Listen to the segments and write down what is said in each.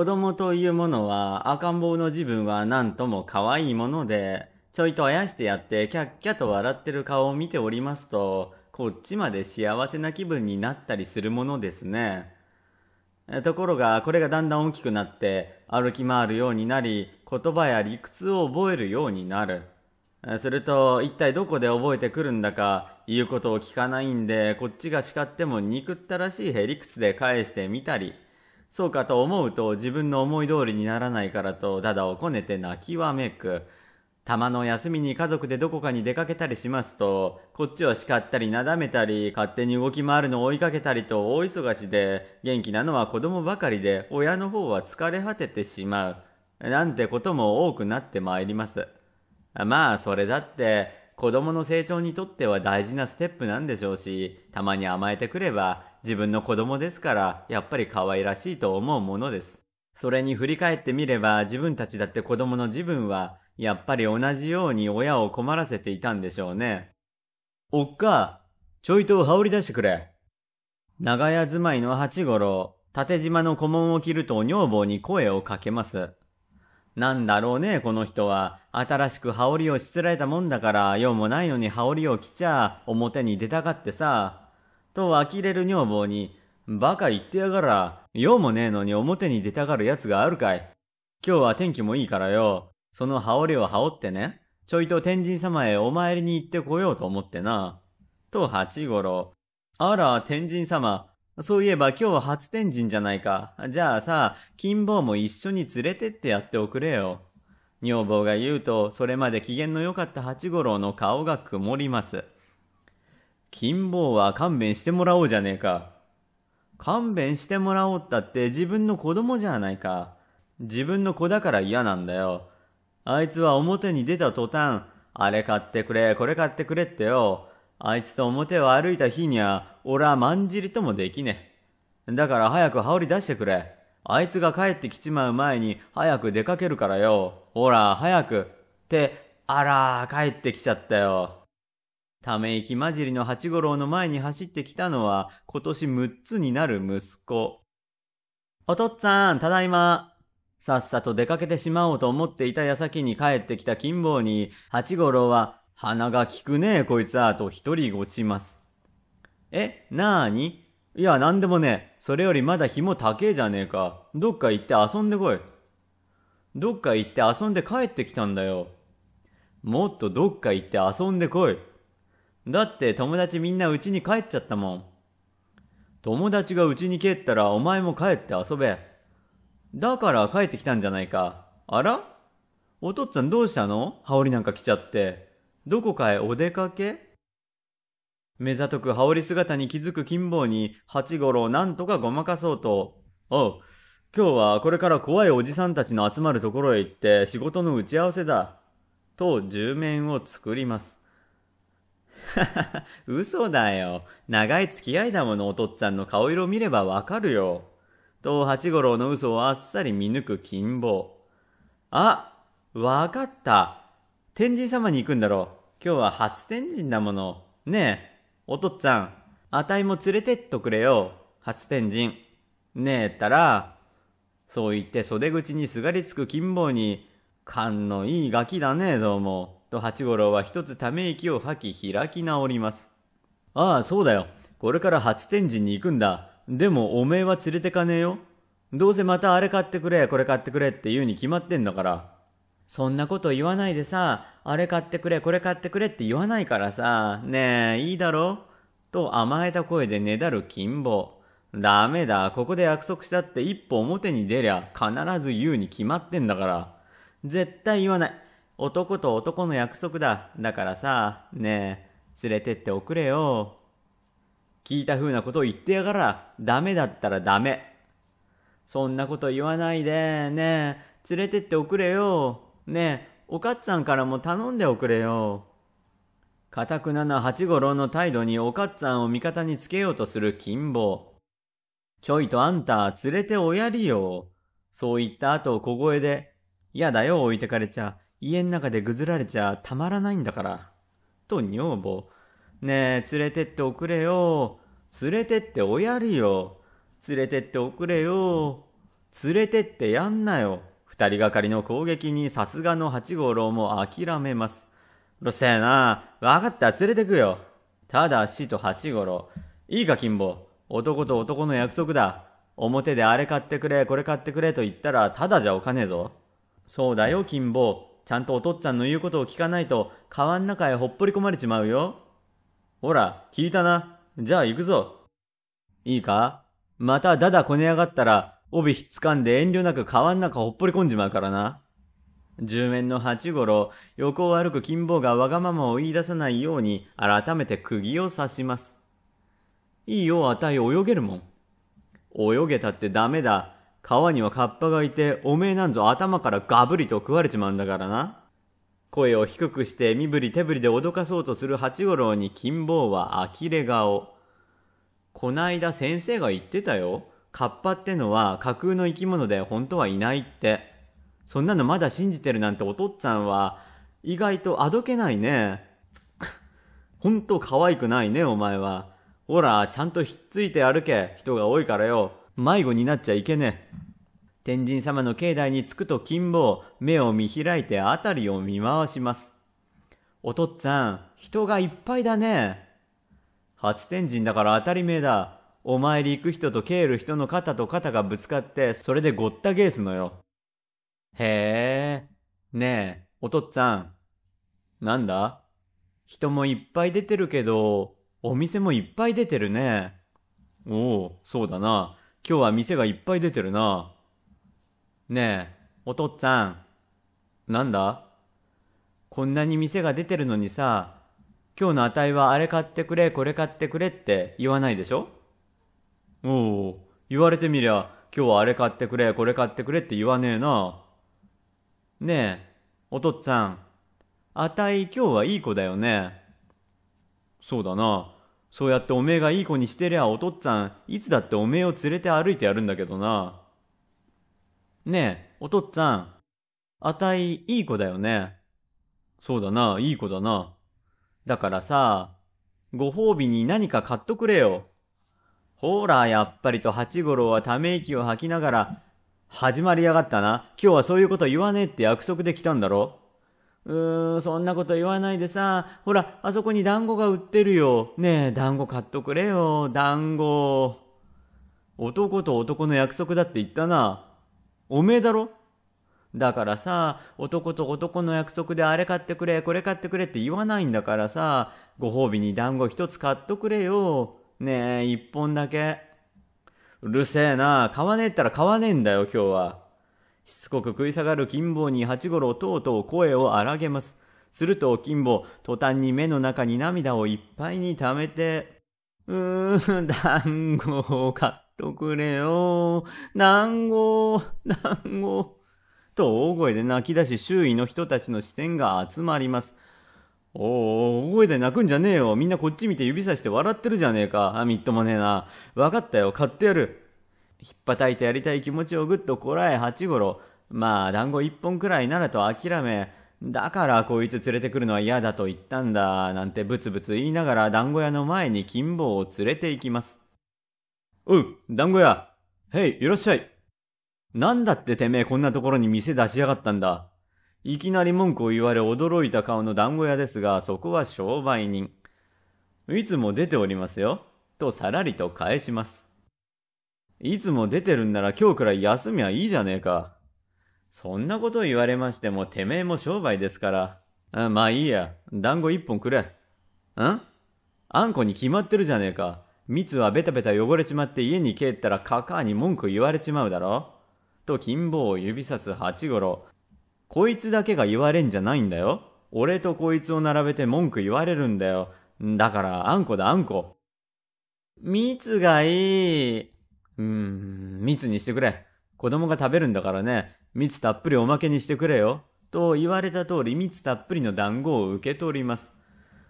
子供というものは赤ん坊の自分は何とも可愛いもので、ちょいとあやしてやってキャッキャと笑ってる顔を見ておりますと、こっちまで幸せな気分になったりするものですね。ところが、これがだんだん大きくなって、歩き回るようになり、言葉や理屈を覚えるようになる。すると、一体どこで覚えてくるんだか、言うことを聞かないんで、こっちが叱っても憎ったらしいへ理屈で返してみたり、そうかと思うと自分の思い通りにならないからとダダをこねて泣きわめく。たまの休みに家族でどこかに出かけたりしますと、こっちを叱ったりなだめたり、勝手に動き回るのを追いかけたりと大忙しで、元気なのは子供ばかりで、親の方は疲れ果ててしまう。なんてことも多くなってまいります。まあ、それだって、子供の成長にとっては大事なステップなんでしょうし、たまに甘えてくれば自分の子供ですからやっぱり可愛らしいと思うものです。それに振り返ってみれば自分たちだって子供の自分はやっぱり同じように親を困らせていたんでしょうね。おっか、ちょいと羽織り出してくれ。長屋住まいの八五郎、縦島の古文を着ると女房に声をかけます。なんだろうね、この人は。新しく羽織をしつらえたもんだから、用もないのに羽織を着ちゃ、表に出たがってさ。と呆れる女房に、バカ言ってやがら、用もねえのに表に出たがる奴があるかい。今日は天気もいいからよ、その羽織を羽織ってね、ちょいと天神様へお参りに行ってこようと思ってな。と八五郎。あら、天神様、そういえば今日初天神じゃないか。じゃあさ、金坊も一緒に連れてってやっておくれよ。女房が言うと、それまで機嫌の良かった八五郎の顔が曇ります。金坊は勘弁してもらおうじゃねえか。勘弁してもらおうったって自分の子供じゃないか。自分の子だから嫌なんだよ。あいつは表に出た途端、あれ買ってくれ、これ買ってくれってよ。あいつと表を歩いた日には、俺はまんじりともできねえ。だから早く羽織出してくれ。あいつが帰ってきちまう前に早く出かけるからよ。ほら、早く。って、あら帰ってきちゃったよ。ため息まじりの八五郎の前に走ってきたのは今年六つになる息子。おとっつぁん、ただいま。さっさと出かけてしまおうと思っていた矢先に帰ってきた金坊に、八五郎は鼻が利くねえ、こいつは、と一人落ちます。え、なーにいや、なんでもねそれよりまだ日も高えじゃねえか。どっか行って遊んでこい。どっか行って遊んで帰ってきたんだよ。もっとどっか行って遊んでこい。だって友達みんな家に帰っちゃったもん。友達が家に帰ったらお前も帰って遊べ。だから帰ってきたんじゃないか。あらお父っつぁんどうしたの羽織なんか着ちゃって。どこかへお出かけ目ざとく羽織姿に気づく金坊に八五郎なんとかごまかそうと、おう、今日はこれから怖いおじさんたちの集まるところへ行って仕事の打ち合わせだ。と、十面を作ります。ははは、嘘だよ。長い付き合いだものおとっつぁんの顔色見ればわかるよ。と、八五郎の嘘をあっさり見抜く金棒。あ、わかった。天神様に行くんだろう。今日は初天神だもの。ねえ、おとっつぁん、あたいも連れてっとくれよ。初天神。ねえったら、そう言って袖口にすがりつく金棒に、勘のいいガキだねえどうも。と八五郎は一つため息を吐き開き直ります。ああ、そうだよ。これから初天神に行くんだ。でもおめえは連れてかねえよ。どうせまたあれ買ってくれ、これ買ってくれって言うに決まってんだから。そんなこと言わないでさ、あれ買ってくれ、これ買ってくれって言わないからさ、ねえ、いいだろと甘えた声でねだる金棒。ダメだ、ここで約束したって一歩表に出りゃ必ず言うに決まってんだから。絶対言わない。男と男の約束だ。だからさ、ねえ、連れてっておくれよ。聞いた風なことを言ってやがら、ダメだったらダメ。そんなこと言わないで、ねえ、連れてっておくれよ。ねえ、おかっつぁんからも頼んでおくれよ。かたくなな八五郎の態度におかっつぁんを味方につけようとする金坊。ちょいとあんた、連れておやりよ。そう言った後、小声で、嫌だよ、置いてかれちゃ。家ん中でぐずられちゃ、たまらないんだから。と女房。ねえ、連れてっておくれよ。連れてっておやりよ。連れてっておくれよ。連れてってやんなよ。二人がかりの攻撃にさすがの八五郎も諦めます。うるせえな。わかった、連れてくよ。ただしと八五郎。いいか、金坊。男と男の約束だ。表であれ買ってくれ、これ買ってくれと言ったら、ただじゃおかねえぞ。そうだよ、金坊。ちゃんとお父っちゃんの言うことを聞かないと、川ん中へほっぽり込まれちまうよ。ほら、聞いたな。じゃあ行くぞ。いいかまただだこねやがったら、帯ひっつかんで遠慮なく川ん中ほっぽり込んじまうからな。十面の八五郎、横を歩く金坊がわがままを言い出さないように改めて釘を刺します。いいよ、あたい泳げるもん。泳げたってダメだ。川にはカッパがいて、おめえなんぞ頭からガブリと食われちまうんだからな。声を低くして身振り手振りで脅かそうとする八五郎に金坊は呆れ顔。こないだ先生が言ってたよ。カッパってのは架空の生き物で本当はいないって。そんなのまだ信じてるなんてお父っちゃんは、意外とあどけないね。ほんと可愛くないね、お前は。ほら、ちゃんとひっついて歩け。人が多いからよ。迷子になっちゃいけねえ。天神様の境内に着くと金棒、目を見開いて辺りを見回します。お父っちゃん、人がいっぱいだね。初天神だから当たり前だ。お参り行く人と帰る人の肩と肩がぶつかって、それでごったゲースのよ。へえ。ねえ、おとっつぁん。なんだ人もいっぱい出てるけど、お店もいっぱい出てるね。おお、そうだな。今日は店がいっぱい出てるな。ねえ、おとっつぁん。なんだこんなに店が出てるのにさ、今日の値はあれ買ってくれ、これ買ってくれって言わないでしょおお言われてみりゃ今日はあれ買ってくれこれ買ってくれって言わねえなねえおとっつぁんあたい今日はいい子だよねそうだなそうやっておめえがいい子にしてりゃおとっつぁんいつだっておめえを連れて歩いてやるんだけどなねえおとっつぁんあたいいい子だよねそうだないい子だなだからさご褒美に何か買っとくれよほら、やっぱりと八五郎はため息を吐きながら、始まりやがったな。今日はそういうこと言わねえって約束できたんだろうーん、そんなこと言わないでさ、ほら、あそこに団子が売ってるよ。ねえ、団子買っとくれよ、団子。男と男の約束だって言ったな。おめえだろだからさ、男と男の約束であれ買ってくれ、これ買ってくれって言わないんだからさ、ご褒美に団子一つ買っとくれよ。ねえ、一本だけ。うるせえな。買わねえったら買わねえんだよ、今日は。しつこく食い下がる金坊に八五郎とうとう声を荒げます。すると金坊、途端に目の中に涙をいっぱいに溜めて、うーん、団子を買っとくれよ。団子、団子。と大声で泣き出し周囲の人たちの視線が集まります。おお、大声で泣くんじゃねえよ。みんなこっち見て指さして笑ってるじゃねえか。あ、みっともねえな。わかったよ。買ってやる。ひっぱたいてやりたい気持ちをぐっとこらえ、八五郎。まあ、団子一本くらいならと諦め、だからこいつ連れてくるのは嫌だと言ったんだ、なんてブツブツ言いながら団子屋の前に金棒を連れて行きます。おう、団子屋。へい、いらっしゃい。なんだっててめえこんなところに店出しやがったんだ。いきなり文句を言われ驚いた顔の団子屋ですが、そこは商売人。いつも出ておりますよ。とさらりと返します。いつも出てるんなら今日くらい休みはいいじゃねえか。そんなこと言われましてもてめえも商売ですから。あまあいいや、団子一本くれ。んあんこに決まってるじゃねえか。蜜はベタベタ汚れちまって家に帰ったらカカーに文句言われちまうだろ。と金棒を指さす八五郎。こいつだけが言われんじゃないんだよ。俺とこいつを並べて文句言われるんだよ。だから、あんこだあんこ。蜜がいい。うーん、蜜にしてくれ。子供が食べるんだからね、蜜たっぷりおまけにしてくれよ。と言われた通り蜜たっぷりの団子を受け取ります。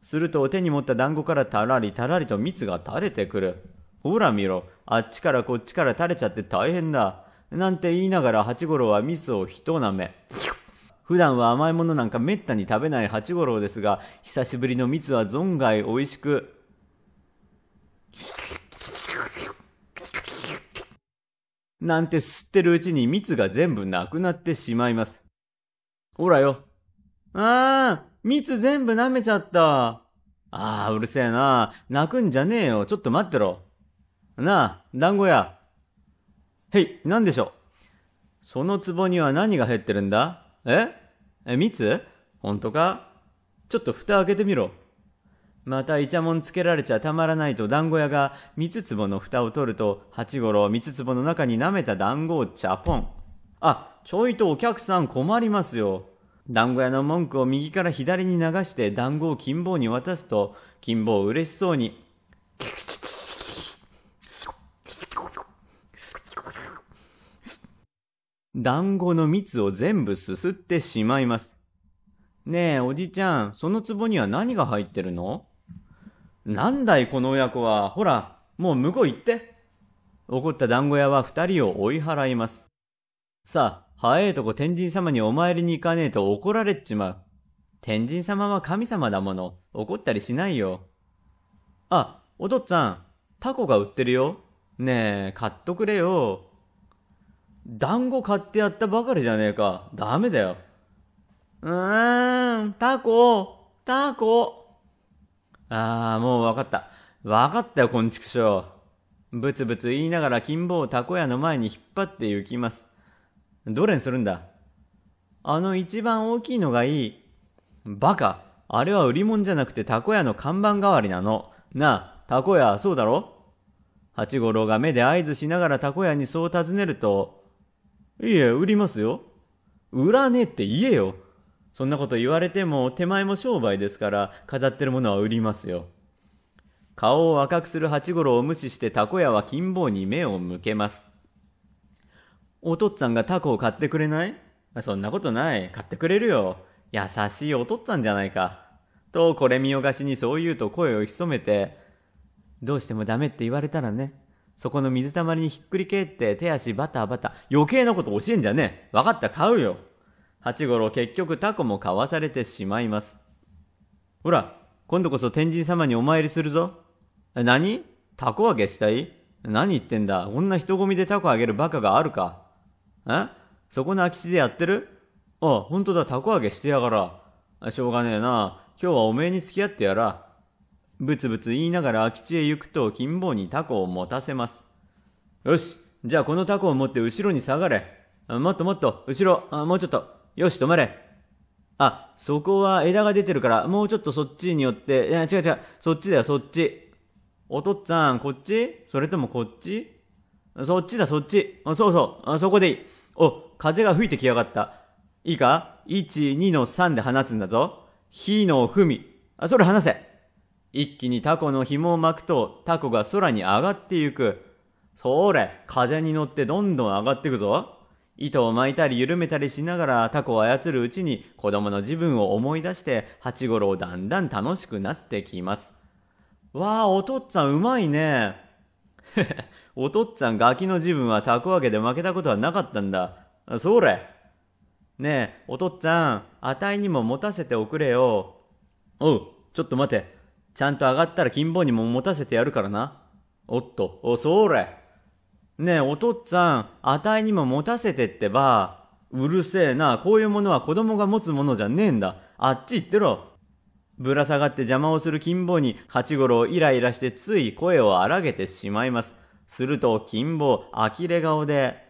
すると手に持った団子からたらりたらりと蜜が垂れてくる。ほら見ろ、あっちからこっちから垂れちゃって大変だ。なんて言いながら八五郎は蜜をひと舐め。普段は甘いものなんかめったに食べない八五郎ですが、久しぶりの蜜は存外美味しく、なんて吸ってるうちに蜜が全部なくなってしまいます。ほらよ。あー、蜜全部舐めちゃった。あー、うるせえな。泣くんじゃねえよ。ちょっと待ってろ。なあ、団子屋。へい、なんでしょう。その壺には何が入ってるんだええ、蜜ほんとかちょっと蓋開けてみろ。またイチャモンつけられちゃたまらないと団子屋が三つ壺の蓋を取ると、八五郎三つ壺の中に舐めた団子をチャポン。あ、ちょいとお客さん困りますよ。団子屋の文句を右から左に流して団子を金棒に渡すと、金棒嬉しそうに、キク団子の蜜を全部すすってしまいます。ねえ、おじちゃん、その壺には何が入ってるのなんだい、この親子は。ほら、もう向こう行って。怒った団子屋は二人を追い払います。さあ、早えとこ天神様にお参りに行かねえと怒られっちまう。天神様は神様だもの。怒ったりしないよ。あ、お父っつぁん、タコが売ってるよ。ねえ、買っとくれよ。団子買ってやったばかりじゃねえか。ダメだよ。うーん、タコ、タコ。ああ、もうわかった。わかったよ、こんちくしょう。ぶつぶつ言いながら金棒をタコ屋の前に引っ張って行きます。どれにするんだあの一番大きいのがいい。バカ。あれは売り物じゃなくてタコ屋の看板代わりなの。なあ、タコ屋、そうだろ八五郎が目で合図しながらタコ屋にそう尋ねると、いえ、売りますよ。売らねえって言えよ。そんなこと言われても手前も商売ですから飾ってるものは売りますよ。顔を赤くする八五郎を無視してタコ屋は金棒に目を向けます。お父っつぁんがタコを買ってくれないそんなことない。買ってくれるよ。優しいお父っつぁんじゃないか。と、これ見よがしにそう言うと声を潜めて、どうしてもダメって言われたらね、そこの水たまりにひっくり返って手足バタバタ。余計なこと教えんじゃねえ。わかった、買うよ。八五郎結局タコも買わされてしまいます。ほら、今度こそ天神様にお参りするぞ。何タコ揚げしたい何言ってんだこんな人混みでタコ揚げるバカがあるか。えそこの空き地でやってるあ、ほんとだ、タコ揚げしてやがら。しょうがねえな。今日はおめえに付き合ってやら。ぶつぶつ言いながら空き地へ行くと金棒にタコを持たせます。よし、じゃあこのタコを持って後ろに下がれ。もっともっと、後ろ、もうちょっと。よし、止まれ。あ、そこは枝が出てるから、もうちょっとそっちによって、いや、違う違う、そっちだよ、そっち。おとっつぁん、こっちそれともこっちそっちだ、そっち。そうそう、そこでいい。お、風が吹いてきやがった。いいか ?1、2の3で放つんだぞ。火のみ。あ、それ放せ。一気にタコの紐を巻くとタコが空に上がってゆく。それ、風に乗ってどんどん上がってくぞ。糸を巻いたり緩めたりしながらタコを操るうちに子供の自分を思い出して八五郎だんだん楽しくなってきます。わあ、おとっつぁんうまいね。おとっつぁんガキの自分はタコ揚げで負けたことはなかったんだ。それ。ねえ、おとっつぁん、あたいにも持たせておくれよ。おう、ちょっと待て。ちゃんと上がったら金棒にも持たせてやるからな。おっと、お、それ。ねえ、お父っつぁん、あたいにも持たせてってば。うるせえな、こういうものは子供が持つものじゃねえんだ。あっち行ってろ。ぶら下がって邪魔をする金棒に八五郎イライラしてつい声を荒げてしまいます。すると金棒、呆れ顔で、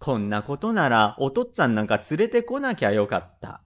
こんなことならお父っつぁんなんか連れてこなきゃよかった。